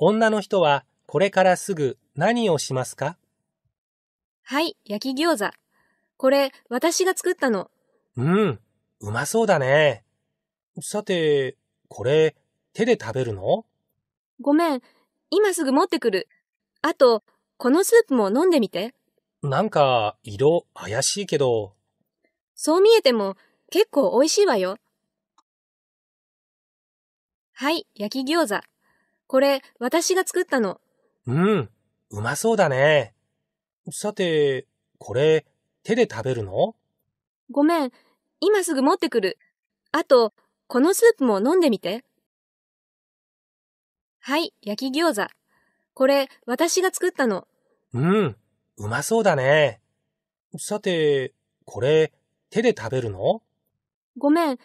女の人はこれからすぐ何をしますかはい、焼き餃子。これ、私が作ったの。うん、うまそうだね。さて、これ、手で食べるのごめん、今すぐ持ってくる。あと、このスープも飲んでみて。なんか、色怪しいけど。そう見えても、結構美味しいわよ。はい、焼き餃子。これ、私が作ったの。うん、うまそうだね。さて、これ、手で食べるのごめん、今すぐ持ってくる。あと、このスープも飲んでみて。はい、焼き餃子。これ、私が作ったの。うん、うまそうだね。さて、これ、手で食べるのごめん、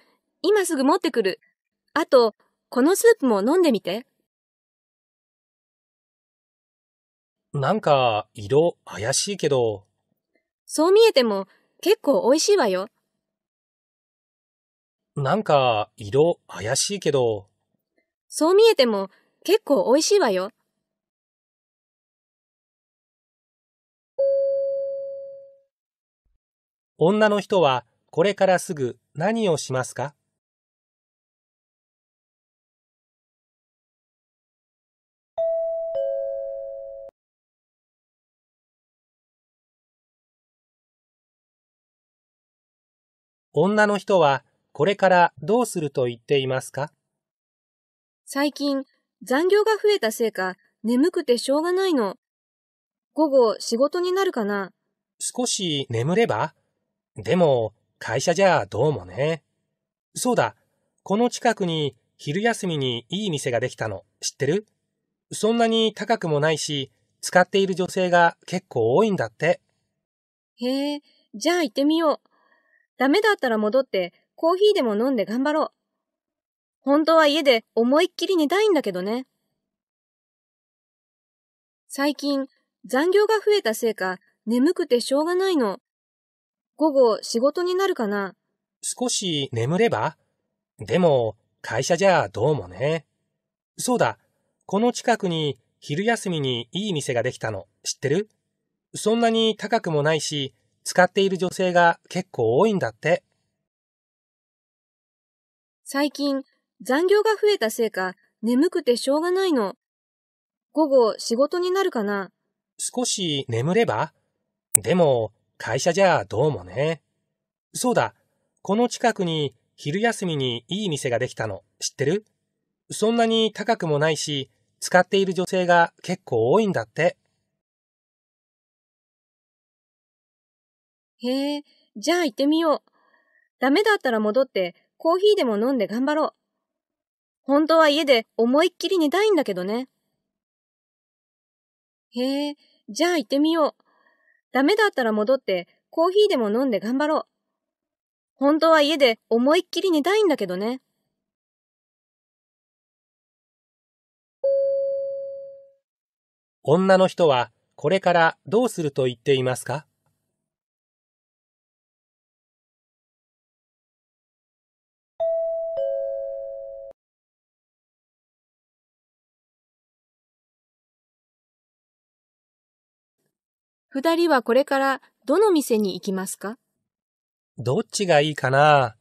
今すぐ持ってくる。あと、このスープも飲んでみて。なんか、色怪しいけど。そう見えても結構美味しいわよ。なんか、色怪しいけど。そう見えても結構美味しいわよ。女の人はこれからすぐ何をしますか女の人はこれからどうすると言っていますか最近残業が増えたせいか眠くてしょうがないの。午後仕事になるかな少し眠ればでも会社じゃどうもね。そうだ、この近くに昼休みにいい店ができたの知ってるそんなに高くもないし、使っている女性が結構多いんだって。へえ、じゃあ行ってみよう。ダメだったら戻って、コーヒーでも飲んで頑張ろう。本当は家で思いっきり寝たいんだけどね。最近、残業が増えたせいか、眠くてしょうがないの。午後、仕事になるかな。少し眠ればでも、会社じゃどうもね。そうだ、この近くに昼休みにいい店ができたの知ってるそんなに高くもないし、使っている女性が結構多いんだって。最近、残業が増えたせいか、眠くてしょうがないの。午後、仕事になるかな少し眠ればでも、会社じゃどうもね。そうだ、この近くに昼休みにいい店ができたの知ってるそんなに高くもないし、使っている女性が結構多いんだって。へえ、じゃあ行ってみよう。ダメだったら戻って、コーヒーでも飲んで頑張ろう。本当は家で思いっきり寝たいんだけどね。へえ、じゃあ行ってみよう。ダメだったら戻って、コーヒーでも飲んで頑張ろう。本当は家で思いっきり寝たいんだけどね。女の人はこれからどうすると言っていますか二人はこれからどの店に行きますかどっちがいいかな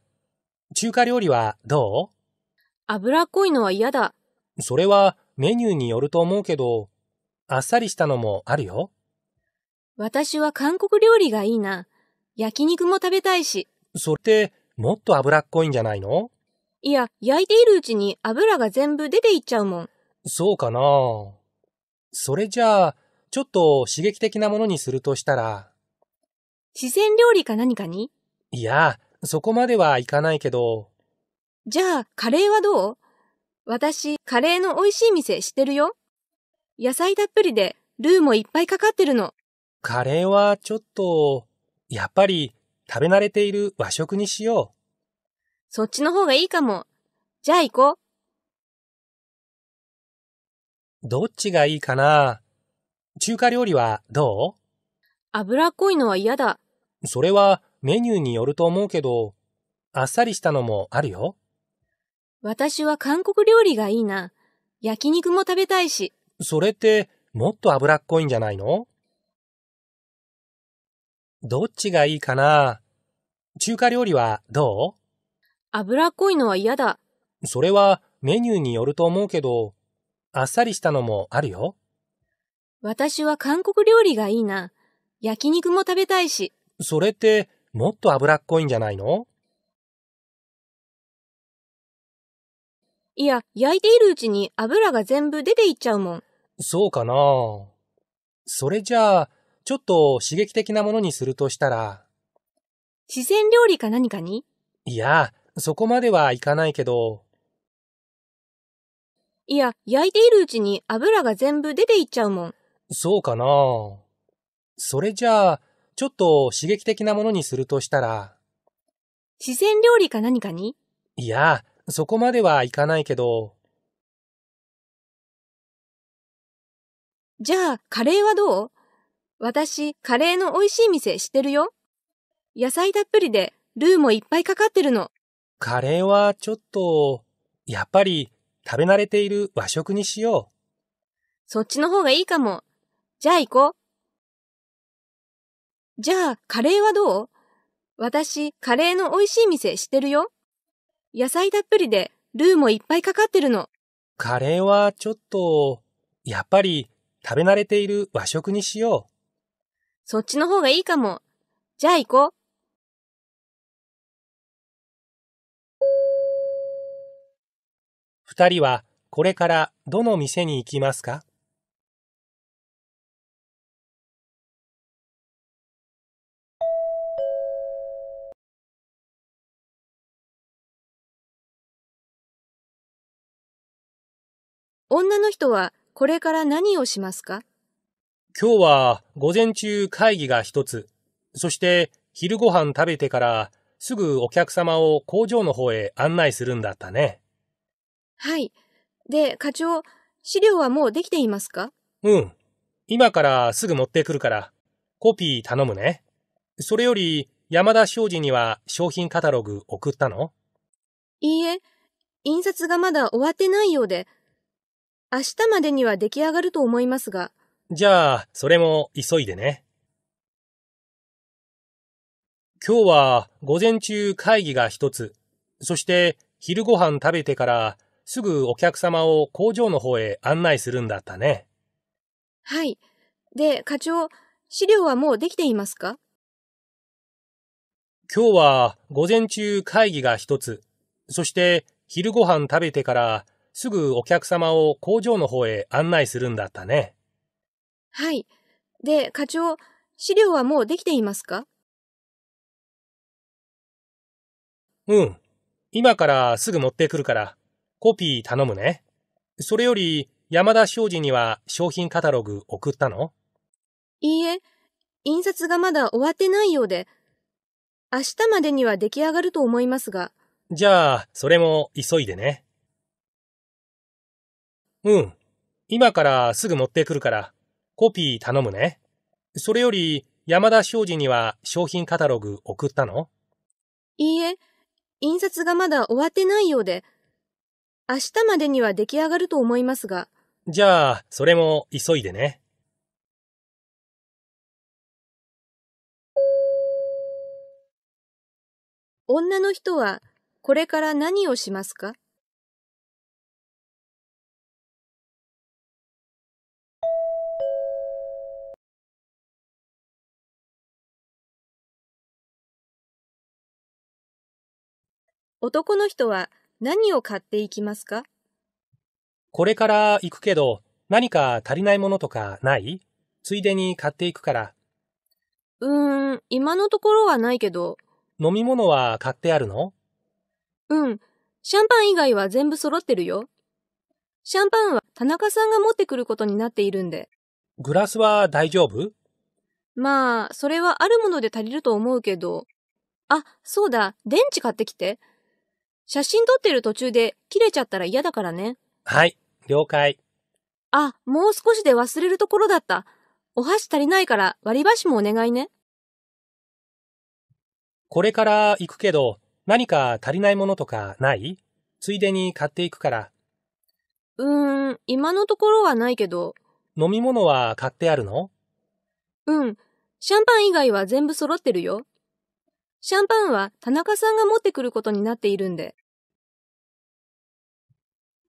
中華料理はどう油っこいのは嫌だ。それはメニューによると思うけど、あっさりしたのもあるよ。私は韓国料理がいいな。焼肉も食べたいし。それってもっと油っこいんじゃないのいや、焼いているうちに油が全部出ていっちゃうもん。そうかなそれじゃあ、ちょっと刺激的なものにするとしたら。四川料理か何かにいや、そこまではいかないけど。じゃあ、カレーはどう私、カレーの美味しい店知ってるよ。野菜たっぷりで、ルーもいっぱいかかってるの。カレーはちょっと、やっぱり食べ慣れている和食にしよう。そっちの方がいいかも。じゃあ行こう。どっちがいいかな中華料理はどう油っこいのは嫌だ。それはメニューによると思うけど、あっさりしたのもあるよ。私は韓国料理がいいな。焼肉も食べたいし。それってもっと脂っこいんじゃないのどっちがいいかな中華料理はどう油っこいのは嫌だ。それはメニューによると思うけど、あっさりしたのもあるよ。私は韓国料理がいいな。焼肉も食べたいし。それって、もっと脂っこいんじゃないのいや、焼いているうちに油が全部出ていっちゃうもん。そうかなそれじゃあ、ちょっと刺激的なものにするとしたら。四川料理か何かにいや、そこまではいかないけど。いや、焼いているうちに油が全部出ていっちゃうもん。そうかなそれじゃあ、ちょっと刺激的なものにするとしたら。四川料理か何かにいや、そこまではいかないけど。じゃあ、カレーはどう私、カレーの美味しい店知ってるよ。野菜たっぷりで、ルーもいっぱいかかってるの。カレーはちょっと、やっぱり食べ慣れている和食にしよう。そっちの方がいいかも。じゃあ行こう。じゃあ、カレーはどう私、カレーの美味しい店知ってるよ。野菜たっぷりで、ルーもいっぱいかかってるの。カレーはちょっと、やっぱり食べ慣れている和食にしよう。そっちの方がいいかも。じゃあ行こう。二人はこれからどの店に行きますか女の人はこれから何をしますか今日は午前中会議が一つ、そして昼ご飯食べてからすぐお客様を工場の方へ案内するんだったね。はい。で、課長、資料はもうできていますかうん。今からすぐ持ってくるから、コピー頼むね。それより、山田商事には商品カタログ送ったのいいえ、印刷がまだ終わってないようで、明日までには出来上がると思いますが。じゃあ、それも急いでね。今日は午前中会議が一つ、そして昼ご飯食べてからすぐお客様を工場の方へ案内するんだったね。はい。で、課長、資料はもうできていますか今日は午前中会議が一つ、そして昼ご飯食べてからすぐお客様を工場の方へ案内するんだったね。はい。で、課長、資料はもうできていますかうん。今からすぐ持ってくるから、コピー頼むね。それより、山田商事には商品カタログ送ったのいいえ、印刷がまだ終わってないようで、明日までには出来上がると思いますが。じゃあ、それも急いでね。うん。今からすぐ持ってくるから、コピー頼むね。それより、山田商事には商品カタログ送ったのいいえ、印刷がまだ終わってないようで、明日までには出来上がると思いますが。じゃあ、それも急いでね。女の人はこれから何をしますか男の人は何を買っていきますかこれから行くけど、何か足りないものとかないついでに買っていくから。うーん、今のところはないけど。飲み物は買ってあるのうん。シャンパン以外は全部揃ってるよ。シャンパンは田中さんが持ってくることになっているんで。グラスは大丈夫まあ、それはあるもので足りると思うけど。あ、そうだ、電池買ってきて。写真撮ってる途中で切れちゃったら嫌だからね。はい、了解。あ、もう少しで忘れるところだった。お箸足りないから割り箸もお願いね。これから行くけど、何か足りないものとかないついでに買っていくから。うーん、今のところはないけど。飲み物は買ってあるのうん。シャンパン以外は全部揃ってるよ。シャンパンは田中さんが持ってくることになっているんで。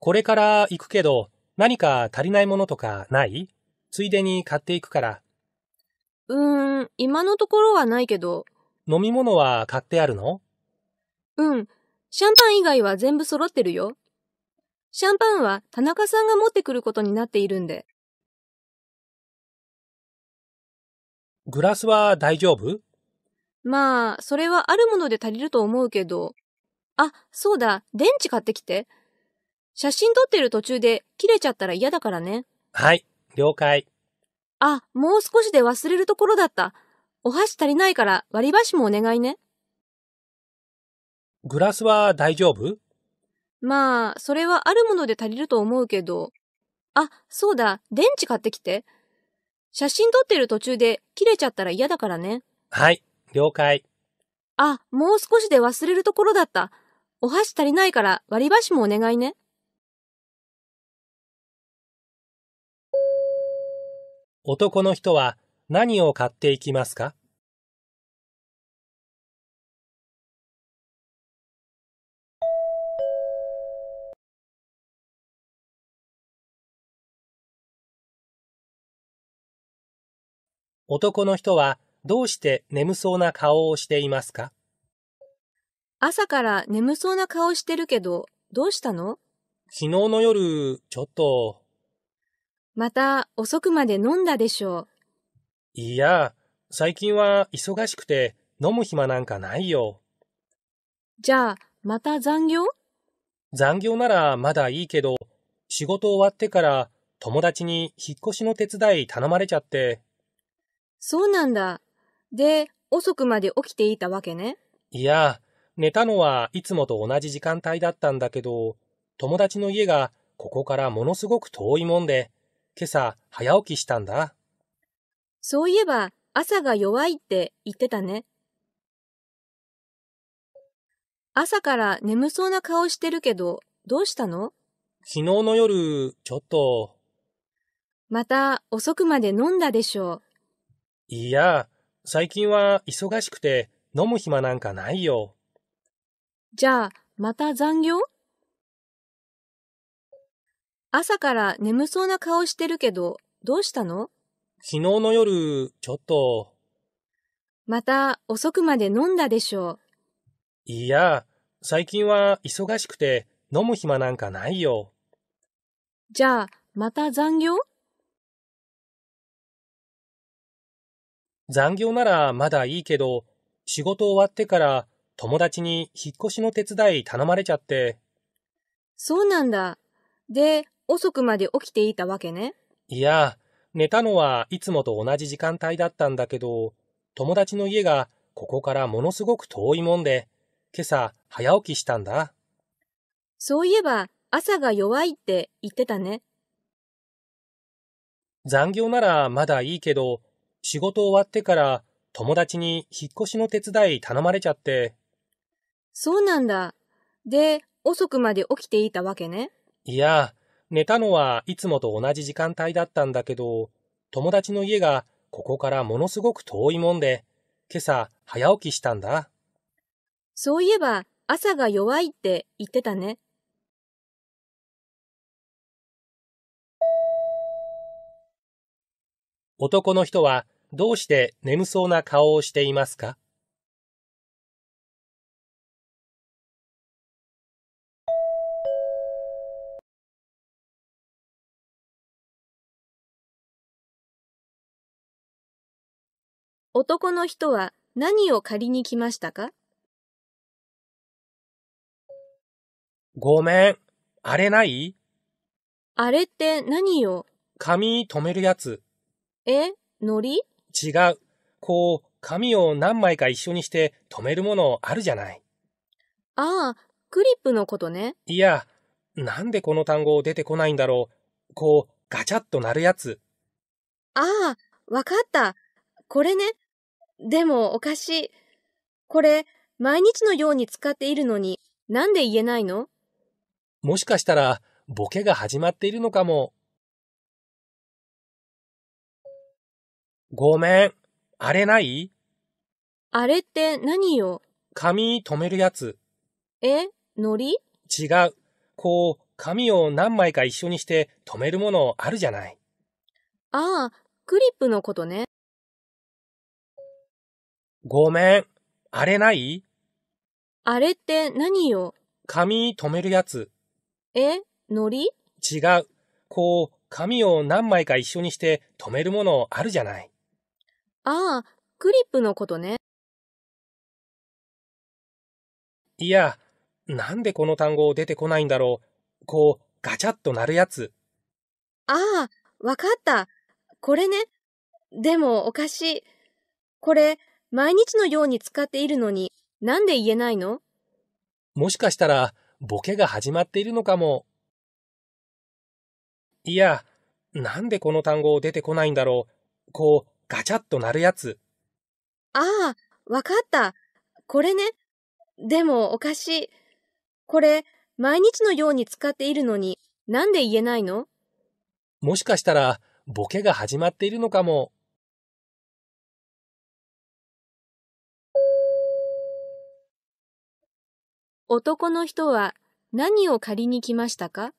これから行くけど、何か足りないものとかないついでに買っていくから。うーん、今のところはないけど。飲み物は買ってあるのうん。シャンパン以外は全部揃ってるよ。シャンパンは田中さんが持ってくることになっているんで。グラスは大丈夫まあ、それはあるもので足りると思うけど。あ、そうだ、電池買ってきて。写真撮ってる途中で切れちゃったら嫌だからね。はい、了解。あ、もう少しで忘れるところだった。お箸足りないから割り箸もお願いね。グラスは大丈夫まあ、それはあるもので足りると思うけど。あ、そうだ、電池買ってきて。写真撮ってる途中で切れちゃったら嫌だからね。はい、了解。あ、もう少しで忘れるところだった。お箸足りないから割り箸もお願いね。男の人は何を買っていきますか男の人はどうして眠そうな顔をしていますか朝から眠そうな顔してるけど、どうしたの昨日の夜、ちょっと。また遅くまで飲んだでしょう。いや、最近は忙しくて飲む暇なんかないよ。じゃあ、また残業残業ならまだいいけど、仕事終わってから友達に引っ越しの手伝い頼まれちゃって。そうなんだ。で、遅くまで起きていたわけね。いや、寝たのはいつもと同じ時間帯だったんだけど、友達の家がここからものすごく遠いもんで、今朝早起きしたんだ。そういえば朝が弱いって言ってたね。朝から眠そうな顔してるけど、どうしたの昨日の夜、ちょっと。また遅くまで飲んだでしょう。いや、最近は忙しくて飲む暇なんかないよ。じゃあ、また残業朝から眠そうな顔してるけど、どうしたの昨日の夜、ちょっと。また遅くまで飲んだでしょう。いや、最近は忙しくて飲む暇なんかないよ。じゃあ、また残業残業ならまだいいけど、仕事終わってから友達に引っ越しの手伝い頼まれちゃって。そうなんだ。で、遅くまで起きていたわけね。いや、寝たのはいつもと同じ時間帯だったんだけど、友達の家がここからものすごく遠いもんで、今朝早起きしたんだ。そういえば朝が弱いって言ってたね。残業ならまだいいけど、仕事終わってから友達に引っ越しの手伝い頼まれちゃって。そうなんだ。で、遅くまで起きていたわけね。いや、寝たのはいつもと同じ時間帯だったんだけど、友達の家がここからものすごく遠いもんで、今朝早起きしたんだ。そういえば朝が弱いって言ってたね。男の人はどうして眠そうな顔をしていますか男の人は何を借りに来ましたかごめん、あれないあれって何よ髪留めるやつ。え糊違う。こう、髪を何枚か一緒にして止めるものあるじゃない。ああ、クリップのことね。いや、なんでこの単語出てこないんだろう。こう、ガチャッとなるやつ。ああ、わかった。これね。でもおかしい。これ、毎日のように使っているのに、なんで言えないのもしかしたら、ボケが始まっているのかも。ごめん。あれないあれって何よ髪止めるやつ。え糊違う。こう、髪を何枚か一緒にして止めるものあるじゃない。ああ、クリップのことね。ごめん。あれないあれって何よ髪留めるやつ。え糊違う。こう、髪を何枚か一緒にして留めるものあるじゃない。ああ、クリップのことね。いや、なんでこの単語出てこないんだろう。こう、ガチャッとなるやつ。ああ、わかった。これね。でも、おかしい。これ、毎日のように使っているのに、なんで言えないのもしかしたら、ボケが始まっているのかも。いや、なんでこの単語出てこないんだろう。こう、ガチャッとなるやつ。ああ、わかった。これね。でも、おかしい。これ、毎日のように使っているのに、なんで言えないのもしかしたら、ボケが始まっているのかも。男の人は何を借りに来ましたか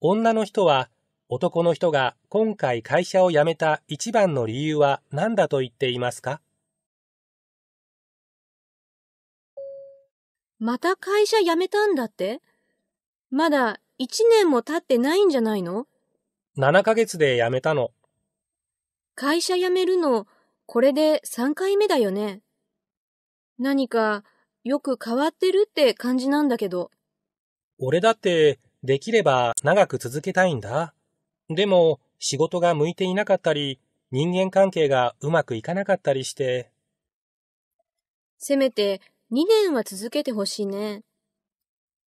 女の人は男の人が今回会社を辞めた一番の理由は何だと言っていますかまた会社辞めたんだってまだ一年も経ってないんじゃないの ?7 ヶ月で辞めたの。会社辞めるの、これで3回目だよね。何か、よく変わってるって感じなんだけど。俺だって、できれば長く続けたいんだ。でも、仕事が向いていなかったり、人間関係がうまくいかなかったりして。せめて、2年は続けてほしいね。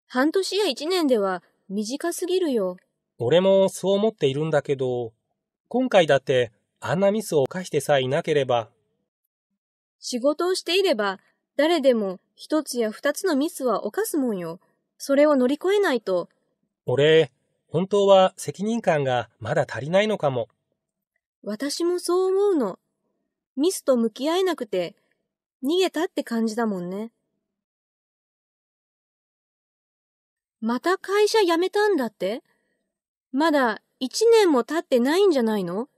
半年や一年では短すぎるよ。俺もそう思っているんだけど、今回だってあんなミスを犯してさえいなければ。仕事をしていれば、誰でも一つや二つのミスは犯すもんよ。それを乗り越えないと。俺、本当は責任感がまだ足りないのかも。私もそう思うの。ミスと向き合えなくて、逃げたって感じだもんね。また会社辞めたんだってまだ一年も経ってないんじゃないの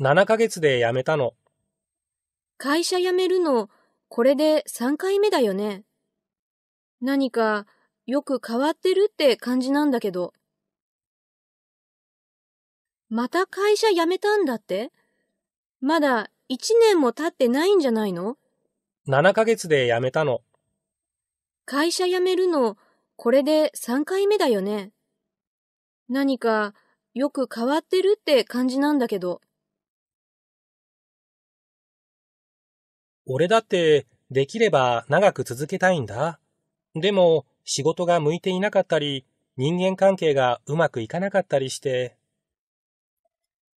?7 ヶ月で辞めたの。会社辞めるの、これで3回目だよね。何かよく変わってるって感じなんだけど。また会社辞めたんだってまだ一年も経ってないんじゃないの ?7 ヶ月で辞めたの。会社辞めるの、これで3回目だよね。何かよく変わってるって感じなんだけど。俺だってできれば長く続けたいんだ。でも仕事が向いていなかったり、人間関係がうまくいかなかったりして。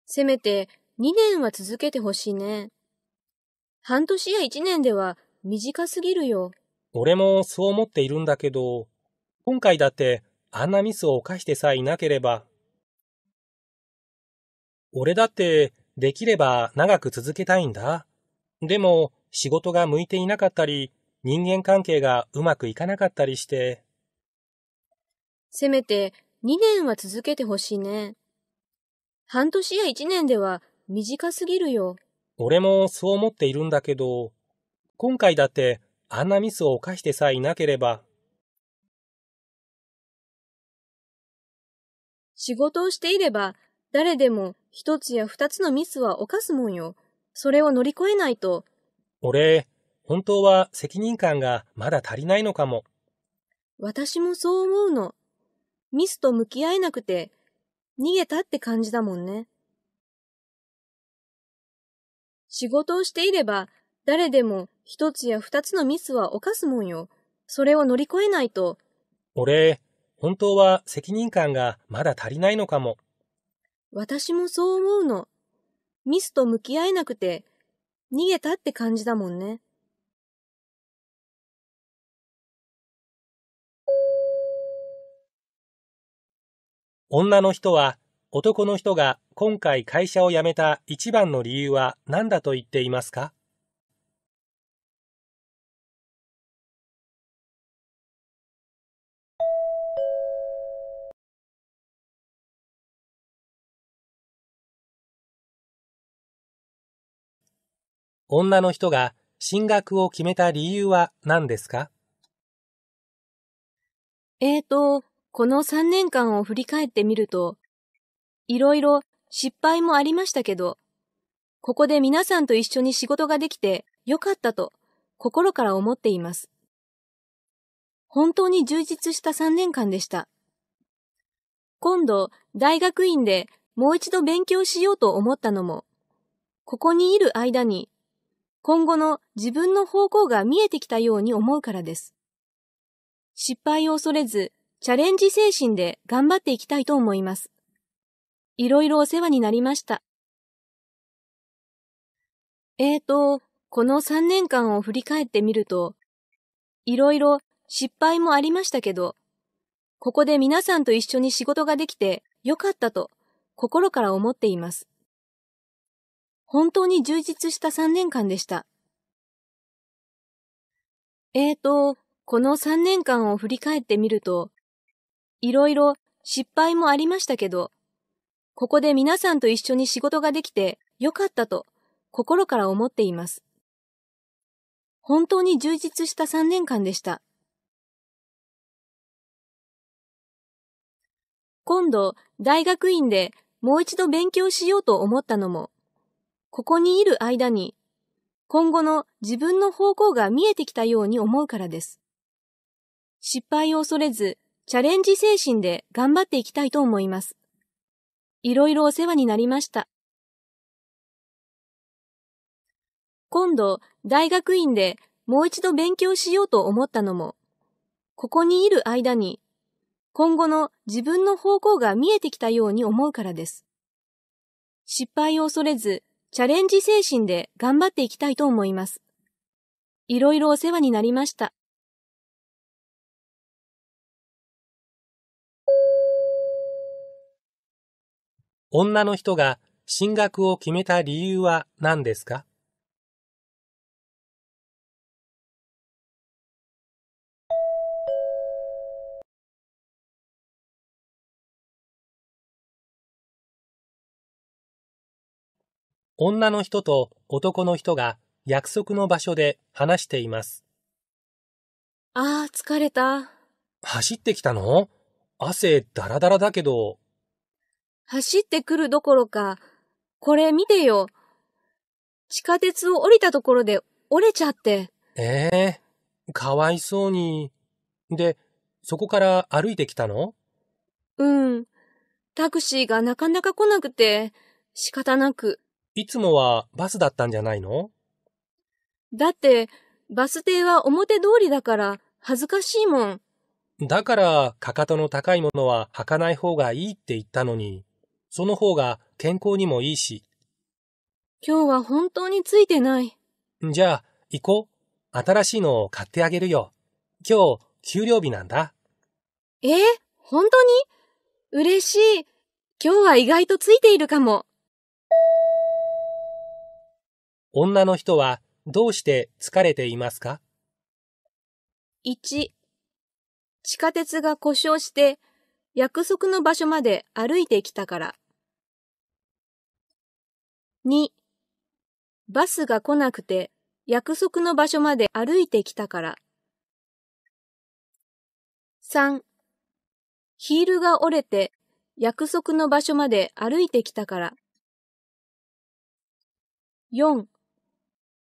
せめて2年は続けてほしいね。半年や1年では短すぎるよ。俺もそう思っているんだけど、今回だってあんなミスを犯してさえいなければ。俺だってできれば長く続けたいんだ。でも仕事が向いていなかったり、人間関係がうまくいかなかったりして。せめて2年は続けてほしいね。半年や1年では短すぎるよ。俺もそう思っているんだけど、今回だってあんなミスを犯してさえいなければ。仕事をしていれば、誰でも一つや二つのミスは犯すもんよ。それを乗り越えないと。俺、本当は責任感がまだ足りないのかも。私もそう思うの。ミスと向き合えなくて、逃げたって感じだもんね。仕事をしていれば、誰でも一つや二つのミスは犯すもんよ。それを乗り越えないと。俺、本当は責任感がまだ足りないのかも。私もそう思うの。ミスと向き合えなくて、逃げたって感じだもんね。女の人は、男の人が今回会社を辞めた一番の理由は何だと言っていますか女の人が進学を決めた理由は何ですかえーと、この3年間を振り返ってみると、いろいろ失敗もありましたけど、ここで皆さんと一緒に仕事ができてよかったと心から思っています。本当に充実した3年間でした。今度、大学院でもう一度勉強しようと思ったのも、ここにいる間に今後の自分の方向が見えてきたように思うからです。失敗を恐れず、チャレンジ精神で頑張っていきたいと思います。いろいろお世話になりました。えーと、この3年間を振り返ってみると、いろいろ失敗もありましたけど、ここで皆さんと一緒に仕事ができてよかったと心から思っています。本当に充実した3年間でした。えーと、この3年間を振り返ってみると、いろいろ失敗もありましたけど、ここで皆さんと一緒に仕事ができてよかったと心から思っています。本当に充実した3年間でした。今度、大学院でもう一度勉強しようと思ったのも、ここにいる間に、今後の自分の方向が見えてきたように思うからです。失敗を恐れず、チャレンジ精神で頑張っていきたいと思います。いろいろお世話になりました。今度、大学院でもう一度勉強しようと思ったのも、ここにいる間に、今後の自分の方向が見えてきたように思うからです。失敗を恐れず、チャレンジ精神で頑張っていきたいと思います。いろいろお世話になりました。女の人が進学を決めた理由は何ですか女の人と男の人が約束の場所で話しています。ああ、疲れた。走ってきたの汗だらだらだけど。走ってくるどころか、これ見てよ。地下鉄を降りたところで折れちゃって。ええー、かわいそうに。で、そこから歩いてきたのうん。タクシーがなかなか来なくて、仕方なく。いつもはバスだったんじゃないのだって、バス停は表通りだから恥ずかしいもん。だから、かかとの高いものは履かない方がいいって言ったのに、その方が健康にもいいし。今日は本当についてない。じゃあ、行こう。新しいのを買ってあげるよ。今日、給料日なんだ。え本当に嬉しい。今日は意外とついているかも。女の人はどうして疲れていますか ?1、地下鉄が故障して約束の場所まで歩いてきたから。2、バスが来なくて約束の場所まで歩いてきたから。3、ヒールが折れて約束の場所まで歩いてきたから。4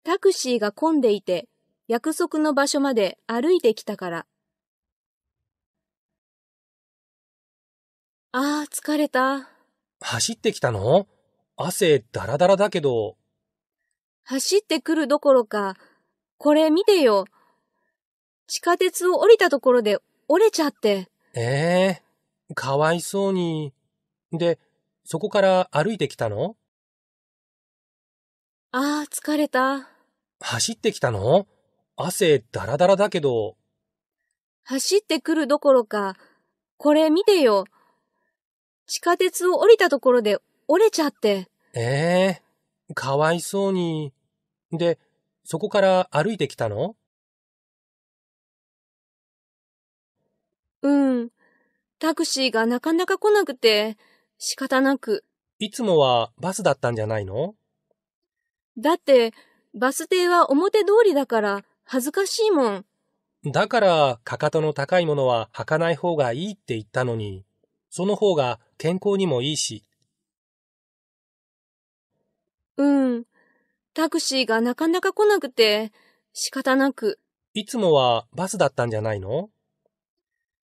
タクシーが混んでいて、約束の場所まで歩いてきたから。ああ、疲れた。走ってきたの汗だらだらだけど。走ってくるどころか、これ見てよ。地下鉄を降りたところで折れちゃって。ええー、かわいそうに。で、そこから歩いてきたのああ、疲れた。走ってきたの汗だらだらだけど。走ってくるどころか、これ見てよ。地下鉄を降りたところで折れちゃって。ええー、かわいそうに。で、そこから歩いてきたのうん。タクシーがなかなか来なくて、仕方なく。いつもはバスだったんじゃないのだって、バス停は表通りだから恥ずかしいもん。だから、かかとの高いものは履かない方がいいって言ったのに、その方が健康にもいいし。うん。タクシーがなかなか来なくて、仕方なく。いつもはバスだったんじゃないの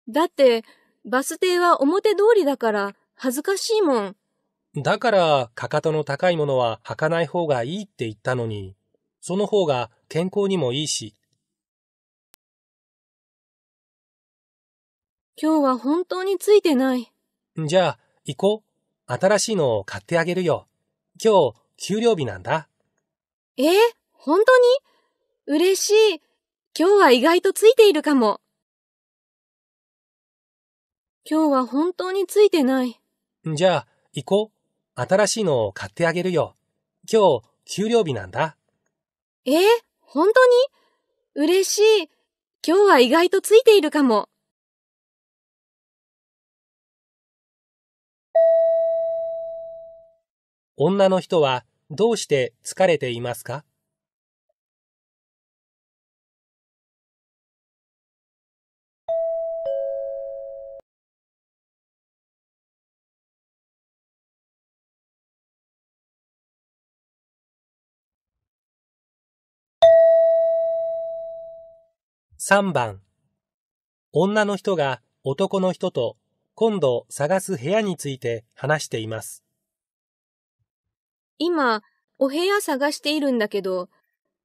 だって、バス停は表通りだから恥ずかしいもん。だから、かかとの高いものは履かない方がいいって言ったのに、その方が健康にもいいし。今日は本当についてない。じゃあ、行こう。新しいのを買ってあげるよ。今日、給料日なんだ。え本当に嬉しい。今日は意外とついているかも。今日は本当についてない。じゃあ、行こう。新しいのを買ってあげるよ。今日、給料日なんだ。えー、本当に嬉しい。今日は意外とついているかも。女の人はどうして疲れていますか3番女の人が男の人と今度探す部屋について話しています。今、お部屋探しているんだけど、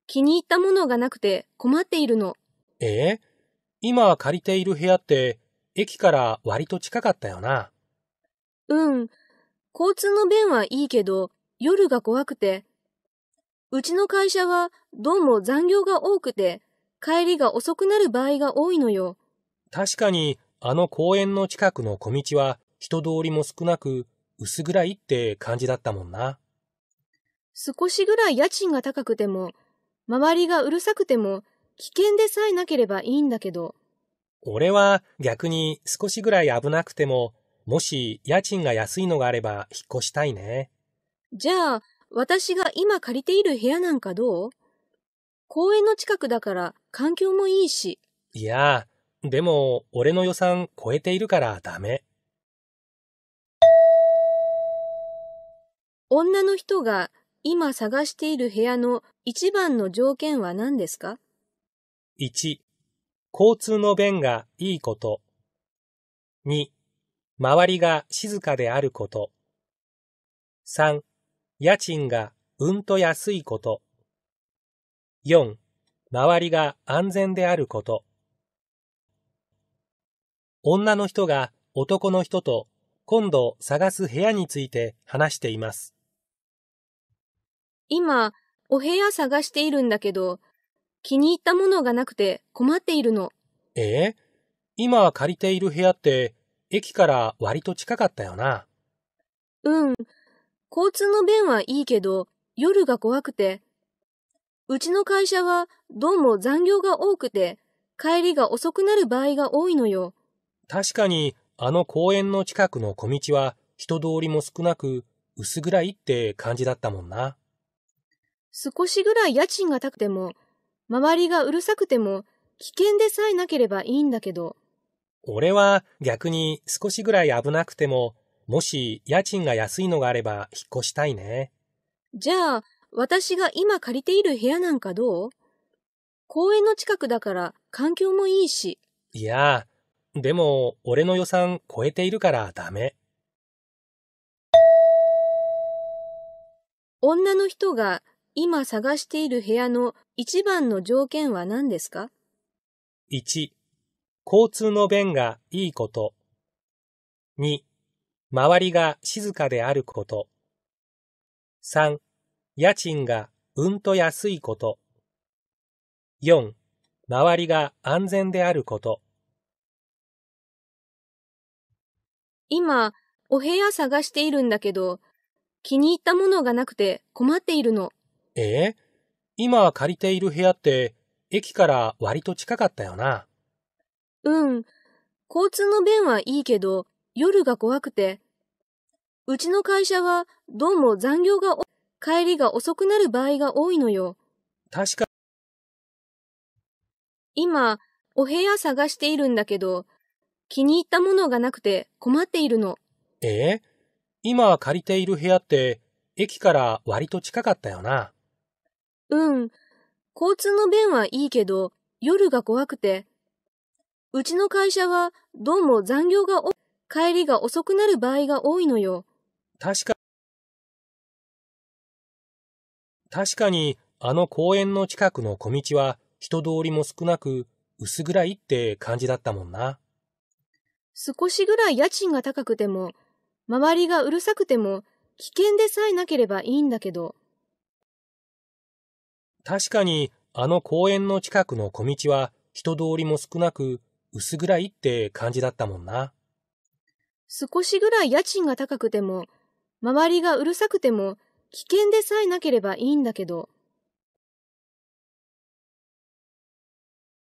気に入ったものがなくて困っているの。えー、今借りている部屋って駅から割と近かったよな。うん。交通の便はいいけど、夜が怖くて。うちの会社はどうも残業が多くて、帰りが遅くなる場合が多いのよ。確かに、あの公園の近くの小道は人通りも少なく、薄暗いって感じだったもんな。少しぐらい家賃が高くても、周りがうるさくても、危険でさえなければいいんだけど。俺は逆に少しぐらい危なくても、もし家賃が安いのがあれば引っ越したいね。じゃあ、私が今借りている部屋なんかどう公園の近くだから環境もいいし。いやあ。でも俺の予算超えているからダメ。女の人が今探している部屋の一番の条件は何ですか ?1、交通の便がいいこと。2、周りが静かであること。3、家賃がうんと安いこと。4. 周りが安全であること。女の人が男の人と今度探す部屋について話しています。今、お部屋探しているんだけど、気に入ったものがなくて困っているの。えー、今借りている部屋って、駅から割と近かったよな。うん。交通の便はいいけど、夜が怖くて、うちの会社はどうも残業が多くて、帰りが遅くなる場合が多いのよ。確かに、あの公園の近くの小道は人通りも少なく、薄暗いって感じだったもんな。少しぐらい家賃が高くても、周りがうるさくても、危険でさえなければいいんだけど。俺は逆に少しぐらい危なくても、もし家賃が安いのがあれば引っ越したいね。じゃあ、私が今借りている部屋なんかどう公園の近くだから環境もいいし。いやでも俺の予算超えているからダメ。女の人が今探している部屋の一番の条件は何ですか ?1、交通の便がいいこと。2、周りが静かであること。3、家賃がうんと安いこと。4. 周りが安全であること。今、お部屋探しているんだけど、気に入ったものがなくて困っているの。えー、今借りている部屋って、駅から割と近かったよな。うん。交通の便はいいけど、夜が怖くて。うちの会社はどうも残業が多帰りが遅くなる場合が多いのよ。確か。今、お部屋探しているんだけど、気に入ったものがなくて困っているの。えー、今借りている部屋って、駅から割と近かったよな。うん。交通の便はいいけど、夜が怖くて。うちの会社は、どうも残業がお、帰りが遅くなる場合が多いのよ。確か。確かにあの公園の近くの小道は人通りも少なく薄暗いって感じだったもんな。少しぐらい家賃が高くても、周りがうるさくても、危険でさえなければいいんだけど。確かにあの公園の近くの小道は人通りも少なく薄暗いって感じだったもんな。少しぐらい家賃が高くても、周りがうるさくても危険でさえなければいいんだけど。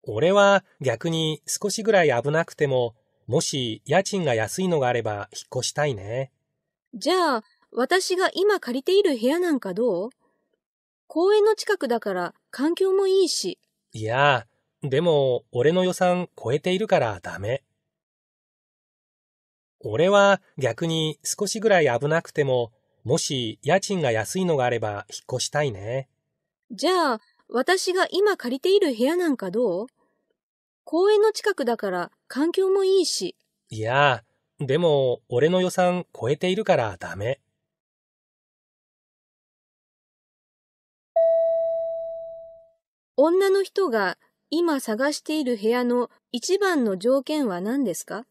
俺は逆に少しぐらい危なくても、もし家賃が安いのがあれば引っ越したいね。じゃあ、私が今借りている部屋なんかどう公園の近くだから環境もいいし。いや、でも俺の予算超えているからダメ。俺は逆に少しぐらい危なくても、もし家賃が安いのがあれば引っ越したいね。じゃあ、私が今借りている部屋なんかどう公園の近くだから環境もいいし。いや、でも俺の予算超えているからダメ。女の人が今探している部屋の一番の条件は何ですか